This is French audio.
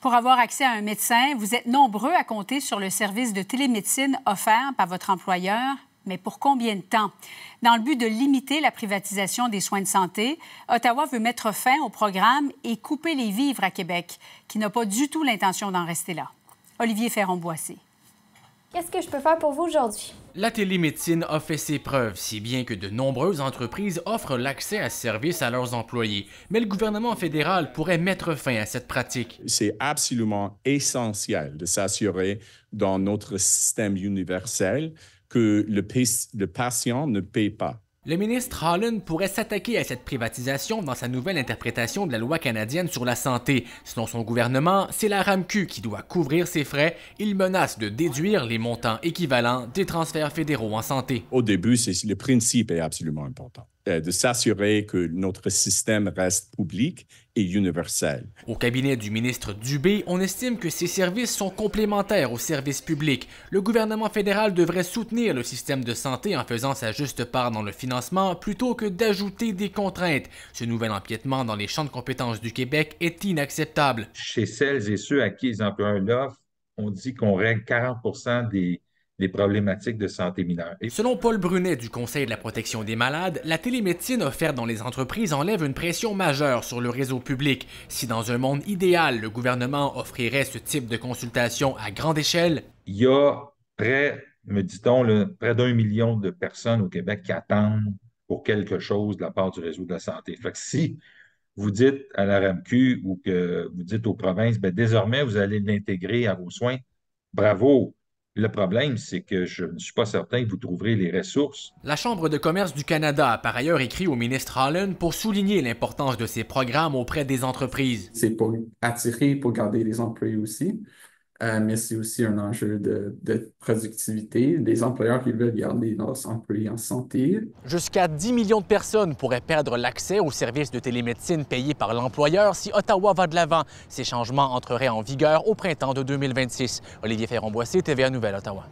Pour avoir accès à un médecin, vous êtes nombreux à compter sur le service de télémédecine offert par votre employeur mais pour combien de temps? Dans le but de limiter la privatisation des soins de santé, Ottawa veut mettre fin au programme et couper les vivres à Québec, qui n'a pas du tout l'intention d'en rester là. Olivier Ferron-Boissé. Qu'est-ce que je peux faire pour vous aujourd'hui? La télémédecine a fait ses preuves, si bien que de nombreuses entreprises offrent l'accès à ce service à leurs employés. Mais le gouvernement fédéral pourrait mettre fin à cette pratique. C'est absolument essentiel de s'assurer dans notre système universel que le, le patient ne paie pas le ministre Holland pourrait s'attaquer à cette privatisation dans sa nouvelle interprétation de la loi canadienne sur la santé. Selon son gouvernement, c'est la RAMQ qui doit couvrir ses frais. Il menace de déduire les montants équivalents des transferts fédéraux en santé. Au début, c'est le principe est absolument important. Euh, de s'assurer que notre système reste public et universel. Au cabinet du ministre Dubé, on estime que ces services sont complémentaires aux services publics. Le gouvernement fédéral devrait soutenir le système de santé en faisant sa juste part dans le financement plutôt que d'ajouter des contraintes. Ce nouvel empiètement dans les champs de compétences du Québec est inacceptable. Chez celles et ceux à qui les un l'offrent, on dit qu'on règle 40 des les problématiques de santé mineure. Et... Selon Paul Brunet du Conseil de la protection des malades, la télémédecine offerte dans les entreprises enlève une pression majeure sur le réseau public. Si dans un monde idéal, le gouvernement offrirait ce type de consultation à grande échelle, il y a près, me dit-on, près d'un million de personnes au Québec qui attendent pour quelque chose de la part du réseau de la santé. Fait que si vous dites à la RAMQ ou que vous dites aux provinces, ben désormais, vous allez l'intégrer à vos soins, bravo, le problème, c'est que je ne suis pas certain que vous trouverez les ressources. La Chambre de commerce du Canada a par ailleurs écrit au ministre Holland pour souligner l'importance de ces programmes auprès des entreprises. C'est pour attirer, pour garder les employés aussi. Euh, mais c'est aussi un enjeu de, productivité. Des employeurs qui veulent garder leurs employés en santé. Jusqu'à 10 millions de personnes pourraient perdre l'accès aux services de télémédecine payés par l'employeur si Ottawa va de l'avant. Ces changements entreraient en vigueur au printemps de 2026. Olivier ferron TVA Nouvelle, Ottawa.